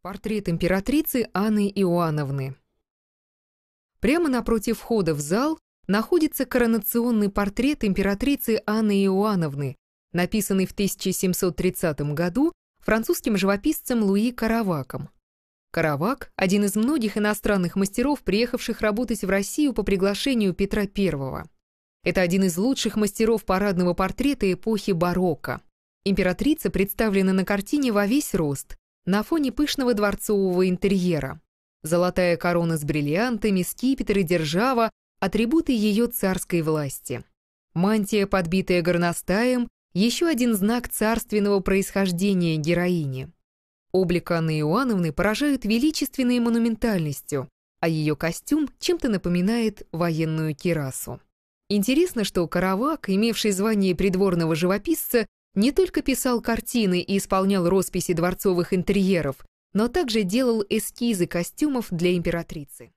Портрет императрицы Анны Иоанновны. Прямо напротив входа в зал находится коронационный портрет императрицы Анны Иоанновны, написанный в 1730 году французским живописцем Луи Караваком. Каравак – один из многих иностранных мастеров, приехавших работать в Россию по приглашению Петра I. Это один из лучших мастеров парадного портрета эпохи барокко. Императрица представлена на картине во весь рост, на фоне пышного дворцового интерьера. Золотая корона с бриллиантами, скипетр и держава – атрибуты ее царской власти. Мантия, подбитая горностаем – еще один знак царственного происхождения героини. Облик Анны Иоанновны поражают величественной монументальностью, а ее костюм чем-то напоминает военную кирасу. Интересно, что Каравак, имевший звание придворного живописца, не только писал картины и исполнял росписи дворцовых интерьеров, но также делал эскизы костюмов для императрицы.